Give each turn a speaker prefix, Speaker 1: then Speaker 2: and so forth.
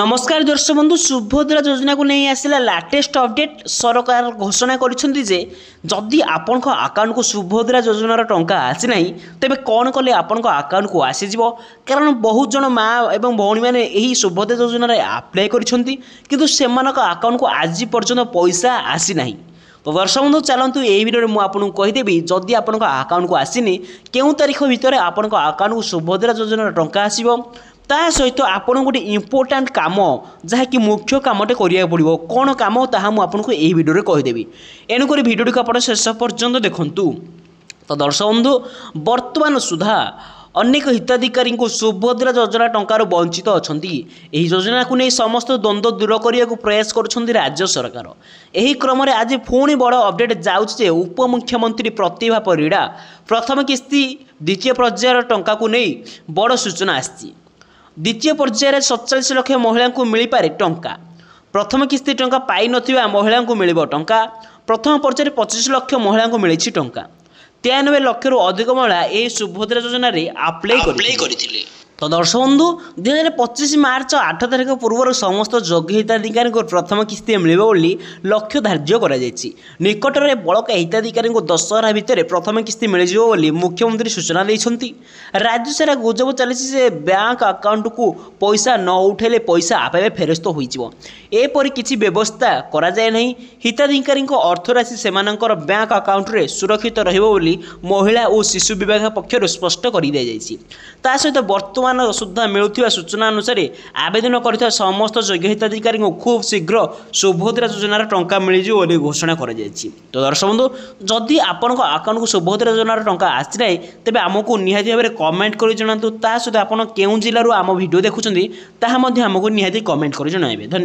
Speaker 1: নমস্কার দর্শক বন্ধু সুভদ্রা যোজনাকে নেই আসলে লাটেস্ট অপডেট সরকার ঘোষণা করেছেন যে যদি আপনার আকাউন্টক সুভদ্রা যোজনার টঙ্কা আসি না তবে কণ কলে আপনার আকাউন্টক আসিযোগ কারণ বহু জন মা এবং ভৌণী মানে এই সুভদ্রা যোজনার আপ্লাই করেছেন কিন্তু সে আকাউন্টক আজ পর্যন্ত পয়সা আসি না তো দর্শক বন্ধু চালু এই ভিডিওরে মু আপনার কহিদেবি যদি আপনার আকাউন্টক আসিনি কেউ তারিখ ভিতরে আপনার আকাউন্টক সুভদ্রা যোজনার টঙ্কা আসব ତା ସହିତ ଆପଣଙ୍କୁ ଗୋଟେ ଇମ୍ପୋର୍ଟାଣ୍ଟ କାମ ଯାହାକି ମୁଖ୍ୟ କାମଟେ କରିବାକୁ ପଡ଼ିବ କ'ଣ କାମ ତାହା ମୁଁ ଆପଣଙ୍କୁ ଏହି ଭିଡ଼ିଓରେ କହିଦେବି ଏଣୁକରି ଭିଡ଼ିଓଟିକୁ ଆପଣ ଶେଷ ପର୍ଯ୍ୟନ୍ତ ଦେଖନ୍ତୁ ତ ଦର୍ଶକ ବନ୍ଧୁ ବର୍ତ୍ତମାନ ସୁଦ୍ଧା ଅନେକ ହିତାଧିକାରୀଙ୍କୁ ସୁଭଦ୍ରା ଯୋଜନା ଟଙ୍କାରୁ ବଞ୍ଚିତ ଅଛନ୍ତି ଏହି ଯୋଜନାକୁ ନେଇ ସମସ୍ତ ଦ୍ୱନ୍ଦ୍ୱ ଦୂର କରିବାକୁ ପ୍ରୟାସ କରୁଛନ୍ତି ରାଜ୍ୟ ସରକାର ଏହି କ୍ରମରେ ଆଜି ପୁଣି ବଡ଼ ଅପଡେଟ୍ ଯାଉଛି ଯେ ଉପମୁଖ୍ୟମନ୍ତ୍ରୀ ପ୍ରତିଭା ପରିଡ଼ା ପ୍ରଥମ କିସ୍ତି ଦ୍ୱିତୀୟ ପର୍ଯ୍ୟାୟର ଟଙ୍କାକୁ ନେଇ ବଡ଼ ସୂଚନା ଆସିଛି ଦ୍ୱିତୀୟ ପର୍ଯ୍ୟାୟରେ ସତଚାଳିଶ ଲକ୍ଷ ମହିଳାଙ୍କୁ ମିଳିପାରେ ଟଙ୍କା ପ୍ରଥମ କିସ୍ତି ଟଙ୍କା ପାଇନଥିବା ମହିଳାଙ୍କୁ ମିଳିବ ଟଙ୍କା ପ୍ରଥମ ପର୍ଯ୍ୟାୟରେ ପଚିଶ ଲକ୍ଷ ମହିଳାଙ୍କୁ ମିଳିଛି ଟଙ୍କା ତେୟାନବେ ଲକ୍ଷରୁ ଅଧିକ ମହିଳା ଏହି ସୁଭଦ୍ରା ଯୋଜନାରେ ଆପ୍ଲାଏ କରିଥିଲେ তো দর্শক বন্ধু দুই হাজার পঁচিশ মার্চ আঠ তারিখ পূর্বর সমস্ত যোগ্য হিতাধিকারী প্রথম কিস্তি মিলব বলে লক্ষ্য ধার্য করা যাই নিকটরে বড়ক হিতাধিকারী দশহরা ভিতরে প্রথম কিস্তি মিলিযোগ বলে মুখ্যমন্ত্রী সূচনা দিয়েছেন রাজ্য সারা গুজব চালিছে যে ব্যাঙ্ক আকাউন্টকু পয়সা ন উঠাইলে পয়সা আপাইবে ফেরস্ত হয়েযিব এপরি কিছু ব্যবস্থা করা যায় না হিতাধিকারী অর্থরাশি সে ব্যাঙ্ক আকাউন্টরে সুরক্ষিত রহব বলে মহিলা ও শিশু বিভাগ পক্ষর স্পষ্ট করে দিয়া যাই তা সহ বর্তমান ବର୍ତ୍ତମାନ ସୁଦ୍ଧା ମିଳୁଥିବା ସୂଚନା ଅନୁସାରେ ଆବେଦନ କରିଥିବା ସମସ୍ତ ଯୋଗ୍ୟ ହିତାଧିକାରୀଙ୍କୁ ଖୁବ୍ ଶୀଘ୍ର ସୁଭଦ୍ରା ଯୋଜନାର ଟଙ୍କା ମିଳିଯିବ ବୋଲି ଘୋଷଣା କରାଯାଇଛି ତ ଦର୍ଶକ ବନ୍ଧୁ ଯଦି ଆପଣଙ୍କ ଆକାଉଣ୍ଟକୁ ସୁଭଦ୍ରା ଯୋଜନାର ଟଙ୍କା ଆସିନାହିଁ ତେବେ ଆମକୁ ନିହାତି ଭାବରେ କମେଣ୍ଟ କରି ଜଣାନ୍ତୁ ତା ସହିତ ଆପଣ କେଉଁ ଜିଲ୍ଲାରୁ ଆମ ଭିଡ଼ିଓ ଦେଖୁଛନ୍ତି ତାହା ମଧ୍ୟ ଆମକୁ ନିହାତି କମେଣ୍ଟ କରି ଜଣାଇବେ ଧନ୍ୟବାଦ